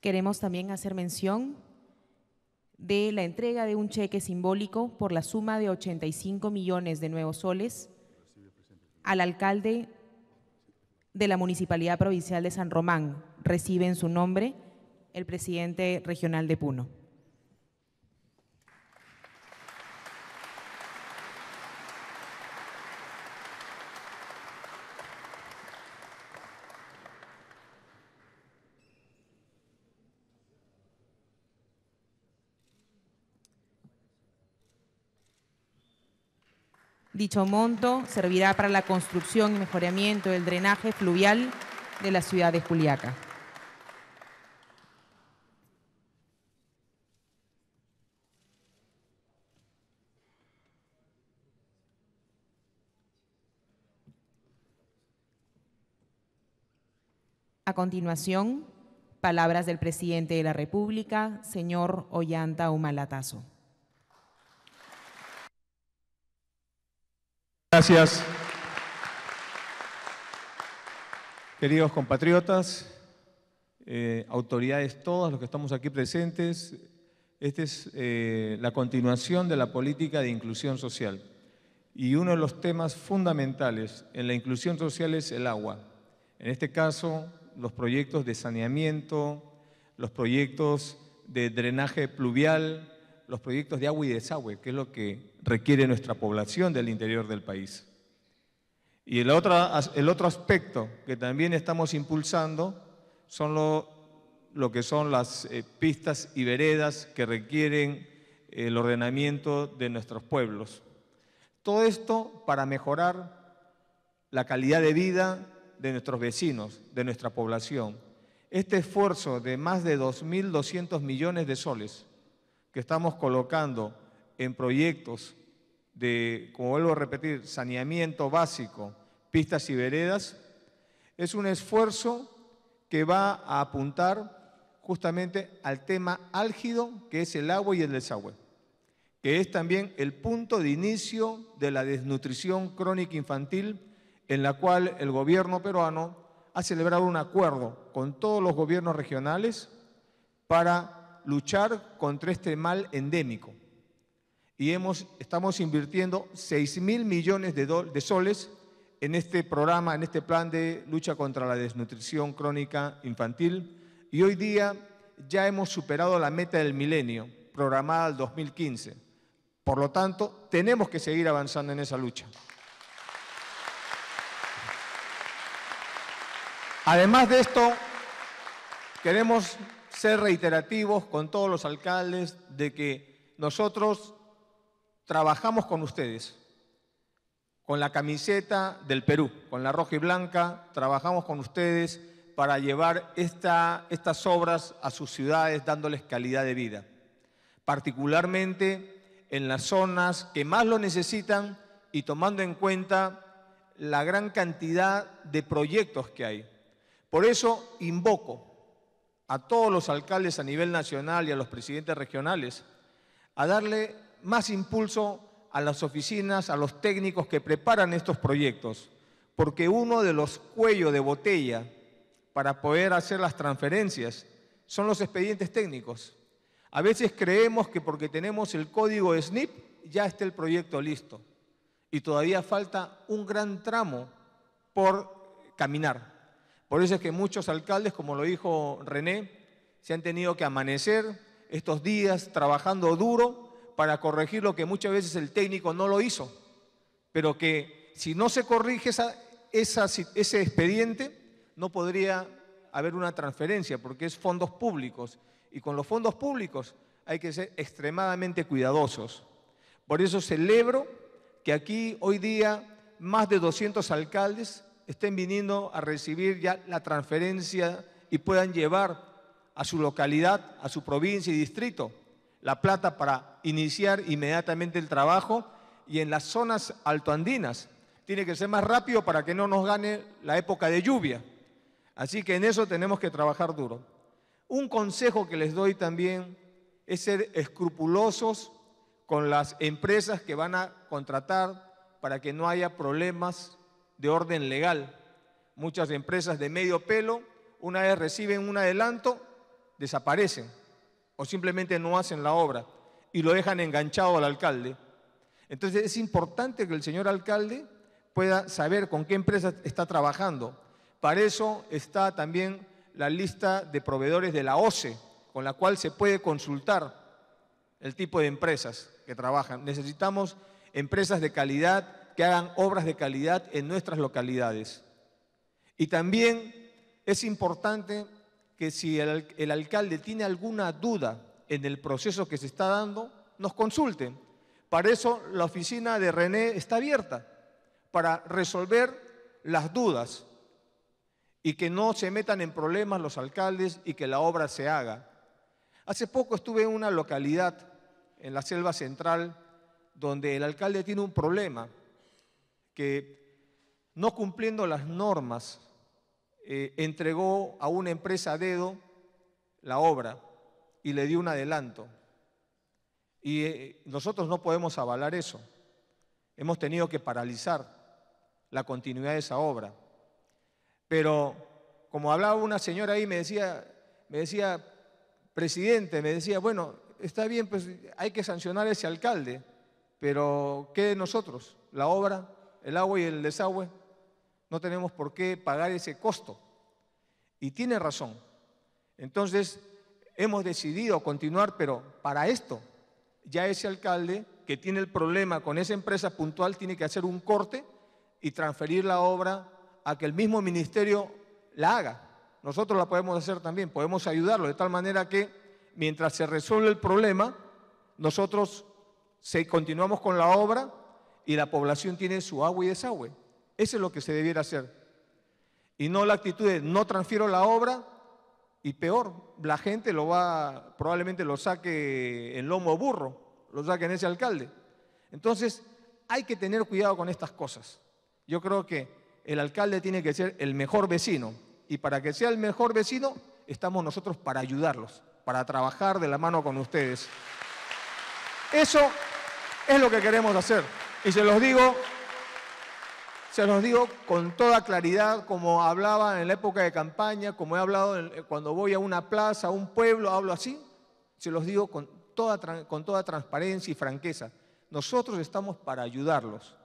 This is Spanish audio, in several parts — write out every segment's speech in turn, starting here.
Queremos también hacer mención de la entrega de un cheque simbólico por la suma de 85 millones de nuevos soles al alcalde de la Municipalidad Provincial de San Román. Recibe en su nombre el presidente regional de Puno. Dicho monto servirá para la construcción y mejoramiento del drenaje fluvial de la ciudad de Juliaca. A continuación, palabras del presidente de la República, señor Ollanta Humalatazo. Gracias. Queridos compatriotas, eh, autoridades todas, los que estamos aquí presentes, esta es eh, la continuación de la política de inclusión social. Y uno de los temas fundamentales en la inclusión social es el agua. En este caso, los proyectos de saneamiento, los proyectos de drenaje pluvial, los proyectos de agua y desagüe, que es lo que requiere nuestra población del interior del país. Y el otro, el otro aspecto que también estamos impulsando son lo, lo que son las eh, pistas y veredas que requieren el ordenamiento de nuestros pueblos. Todo esto para mejorar la calidad de vida de nuestros vecinos, de nuestra población. Este esfuerzo de más de 2.200 millones de soles que estamos colocando en proyectos de, como vuelvo a repetir, saneamiento básico, pistas y veredas, es un esfuerzo que va a apuntar justamente al tema álgido, que es el agua y el desagüe, que es también el punto de inicio de la desnutrición crónica infantil, en la cual el gobierno peruano ha celebrado un acuerdo con todos los gobiernos regionales para luchar contra este mal endémico y estamos invirtiendo 6 mil millones de, de soles en este programa, en este plan de lucha contra la desnutrición crónica infantil. Y hoy día ya hemos superado la meta del milenio, programada al 2015. Por lo tanto, tenemos que seguir avanzando en esa lucha. Además de esto, queremos ser reiterativos con todos los alcaldes de que nosotros trabajamos con ustedes, con la camiseta del Perú, con la roja y blanca, trabajamos con ustedes para llevar estas obras a sus ciudades dándoles calidad de vida, particularmente en las zonas que más lo necesitan y tomando en cuenta la gran cantidad de proyectos que hay. Por eso invoco a todos los alcaldes a nivel nacional y a los presidentes regionales a darle más impulso a las oficinas, a los técnicos que preparan estos proyectos, porque uno de los cuellos de botella para poder hacer las transferencias son los expedientes técnicos. A veces creemos que porque tenemos el código SNIP ya está el proyecto listo y todavía falta un gran tramo por caminar. Por eso es que muchos alcaldes, como lo dijo René, se han tenido que amanecer estos días trabajando duro para corregir lo que muchas veces el técnico no lo hizo, pero que si no se corrige ese expediente, no podría haber una transferencia, porque es fondos públicos, y con los fondos públicos hay que ser extremadamente cuidadosos. Por eso celebro que aquí hoy día más de 200 alcaldes estén viniendo a recibir ya la transferencia y puedan llevar a su localidad, a su provincia y distrito la plata para iniciar inmediatamente el trabajo y en las zonas altoandinas tiene que ser más rápido para que no nos gane la época de lluvia. Así que en eso tenemos que trabajar duro. Un consejo que les doy también es ser escrupulosos con las empresas que van a contratar para que no haya problemas de orden legal. Muchas empresas de medio pelo, una vez reciben un adelanto, desaparecen o simplemente no hacen la obra y lo dejan enganchado al alcalde. Entonces es importante que el señor alcalde pueda saber con qué empresa está trabajando. Para eso está también la lista de proveedores de la OCE, con la cual se puede consultar el tipo de empresas que trabajan. Necesitamos empresas de calidad que hagan obras de calidad en nuestras localidades. Y también es importante que si el, alcalde tiene alguna duda en el proceso que se está dando, nos consulte. Para eso la oficina de René está abierta, para resolver las dudas y que no se metan en problemas los alcaldes y que la obra se haga. Hace poco estuve en una localidad en la selva central donde el alcalde tiene un problema, que no cumpliendo las normas eh, entregó a una empresa dedo la obra y le dio un adelanto. Y eh, nosotros no podemos avalar eso. Hemos tenido que paralizar la continuidad de esa obra. Pero como hablaba una señora ahí, me decía, me decía, presidente, me decía, bueno, está bien, pues hay que sancionar a ese alcalde, pero ¿qué de nosotros? ¿La obra? ¿El agua y el desagüe? no tenemos por qué pagar ese costo. Y tiene razón. Entonces, hemos decidido continuar, pero para esto, ya ese alcalde que tiene el problema con esa empresa puntual tiene que hacer un corte y transferir la obra a que el mismo ministerio la haga. Nosotros la podemos hacer también, podemos ayudarlo, de tal manera que mientras se resuelve el problema, nosotros continuamos con la obra y la población tiene su agua y desagüe. Eso es lo que se debiera hacer. Y no la actitud de no transfiero la obra y peor, la gente lo va, probablemente lo saque en lomo burro, lo saque en ese alcalde. Entonces, hay que tener cuidado con estas cosas. Yo creo que el alcalde tiene que ser el mejor vecino. Y para que sea el mejor vecino, estamos nosotros para ayudarlos, para trabajar de la mano con ustedes. Eso es lo que queremos hacer. Y se los digo se los digo con toda claridad, como hablaba en la época de campaña, como he hablado eh, cuando voy a una plaza, a un pueblo, hablo así. Se los digo con toda, con toda transparencia y franqueza. Nosotros estamos para ayudarlos,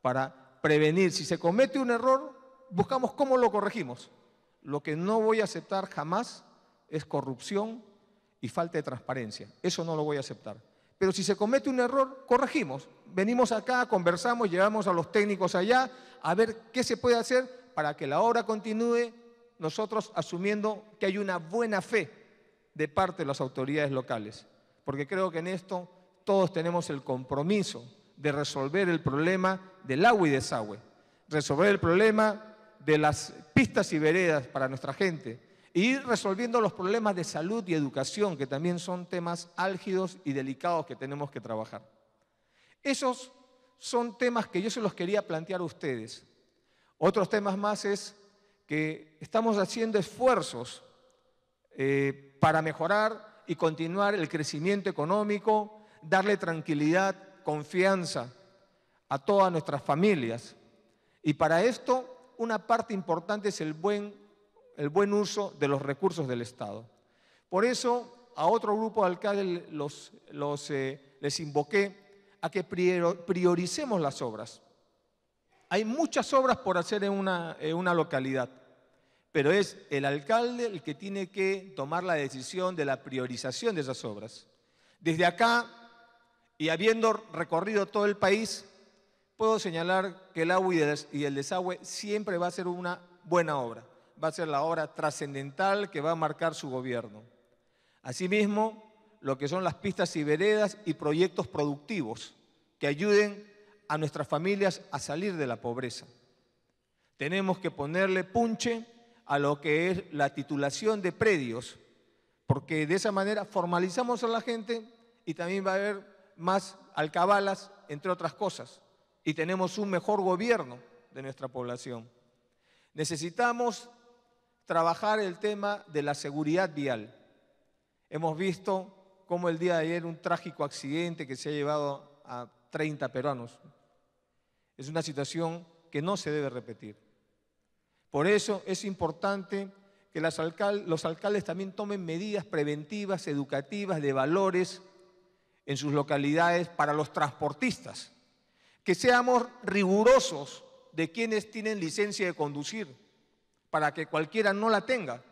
para prevenir. Si se comete un error, buscamos cómo lo corregimos. Lo que no voy a aceptar jamás es corrupción y falta de transparencia. Eso no lo voy a aceptar. Pero si se comete un error, corregimos. Venimos acá, conversamos, llevamos a los técnicos allá a ver qué se puede hacer para que la obra continúe, nosotros asumiendo que hay una buena fe de parte de las autoridades locales. Porque creo que en esto todos tenemos el compromiso de resolver el problema del agua y desagüe, resolver el problema de las pistas y veredas para nuestra gente, y resolviendo los problemas de salud y educación, que también son temas álgidos y delicados que tenemos que trabajar. Esos son temas que yo se los quería plantear a ustedes. Otros temas más es que estamos haciendo esfuerzos eh, para mejorar y continuar el crecimiento económico, darle tranquilidad, confianza a todas nuestras familias. Y para esto, una parte importante es el buen el buen uso de los recursos del Estado. Por eso a otro grupo de alcaldes eh, les invoqué a que prioricemos las obras. Hay muchas obras por hacer en una, en una localidad, pero es el alcalde el que tiene que tomar la decisión de la priorización de esas obras. Desde acá, y habiendo recorrido todo el país, puedo señalar que el agua y el desagüe siempre va a ser una buena obra va a ser la obra trascendental que va a marcar su gobierno. Asimismo, lo que son las pistas y veredas y proyectos productivos que ayuden a nuestras familias a salir de la pobreza. Tenemos que ponerle punche a lo que es la titulación de predios, porque de esa manera formalizamos a la gente y también va a haber más alcabalas, entre otras cosas, y tenemos un mejor gobierno de nuestra población. Necesitamos trabajar el tema de la seguridad vial. Hemos visto cómo el día de ayer un trágico accidente que se ha llevado a 30 peruanos. Es una situación que no se debe repetir. Por eso es importante que los alcaldes también tomen medidas preventivas, educativas, de valores en sus localidades para los transportistas. Que seamos rigurosos de quienes tienen licencia de conducir para que cualquiera no la tenga,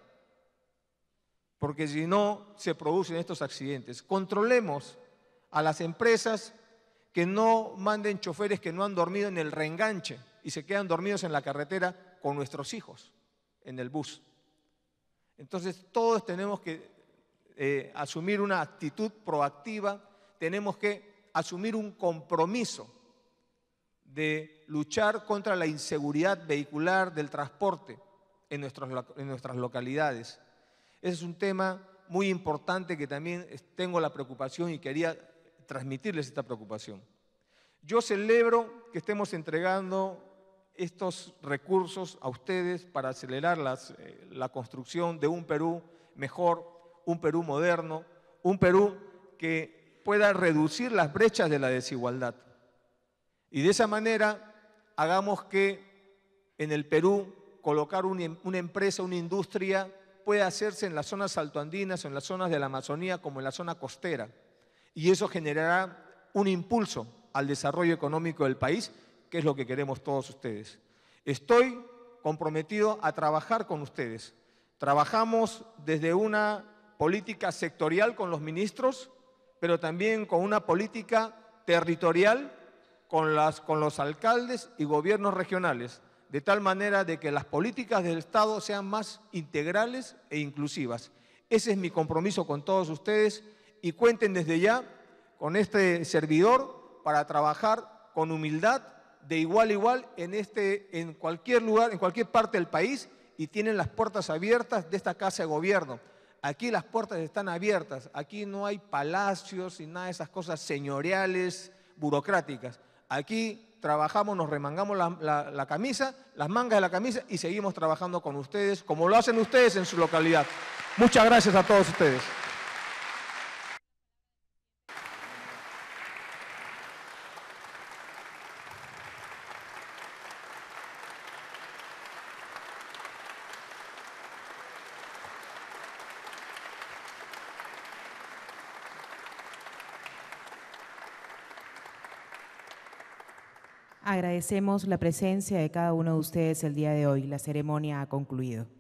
porque si no se producen estos accidentes. Controlemos a las empresas que no manden choferes que no han dormido en el reenganche y se quedan dormidos en la carretera con nuestros hijos, en el bus. Entonces todos tenemos que eh, asumir una actitud proactiva, tenemos que asumir un compromiso de luchar contra la inseguridad vehicular del transporte en, en nuestras localidades. Ese es un tema muy importante que también tengo la preocupación y quería transmitirles esta preocupación. Yo celebro que estemos entregando estos recursos a ustedes para acelerar las, eh, la construcción de un Perú mejor, un Perú moderno, un Perú que pueda reducir las brechas de la desigualdad. Y de esa manera hagamos que en el Perú colocar em, una, empresa, una industria, puede hacerse en las zonas altoandinas en las zonas de la Amazonía como en la zona costera. Y eso generará un impulso al desarrollo económico del país, que es lo que queremos todos ustedes. Estoy comprometido a trabajar con ustedes. Trabajamos desde una política sectorial con los ministros, pero también con una política territorial con los alcaldes y gobiernos regionales de tal manera de que las políticas del Estado sean más integrales e inclusivas. Ese es mi compromiso con todos ustedes y cuenten desde ya con este servidor para trabajar con humildad de igual a igual en, este, en cualquier lugar, en cualquier parte del país y tienen las puertas abiertas de esta Casa de Gobierno. Aquí las puertas están abiertas, aquí no hay palacios y nada de esas cosas señoriales, burocráticas. Aquí trabajamos, nos remangamos la, camisa, las mangas de la camisa y seguimos trabajando con ustedes, como lo hacen ustedes en su localidad. Muchas gracias a todos ustedes. Agradecemos la presencia de cada uno de ustedes el día de hoy. La ceremonia ha concluido.